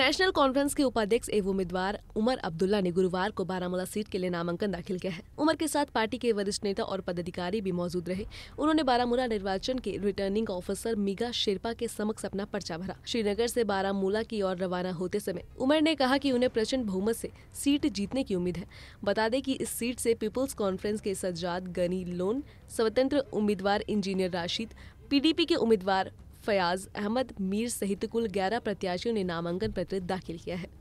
national conference के उपाध्यक्ष एवं उम्मीदवार उमर अब्दुल्ला ने गुरुवार को बारामूला सीट के लिए नामांकन दाखिल किया है उमर के साथ पार्टी के वरिष्ठ नेता और पदाधिकारी भी मौजूद रहे उन्होंने बारामूला निर्वाचन के रिटर्निंग ऑफिसर मीगा शेरपा के समक्ष अपना पर्चा भरा श्रीनगर से बारामूला की ओर रवाना होते समय उमर ने कहा की उन्हें प्रचंड बहुमत से सीट जीतने की उम्मीद है बता दें की इस सीट से पीपुल्स कॉन्फ्रेंस के सज्जाद गनी लोन स्वतंत्र उम्मीदवार इंजीनियर राशिद पीडीपी के उम्मीदवार फयाज अहमद मीर सहित कुल ग्यारह प्रत्याशियों ने नामांकन पत्र दाखिल किया है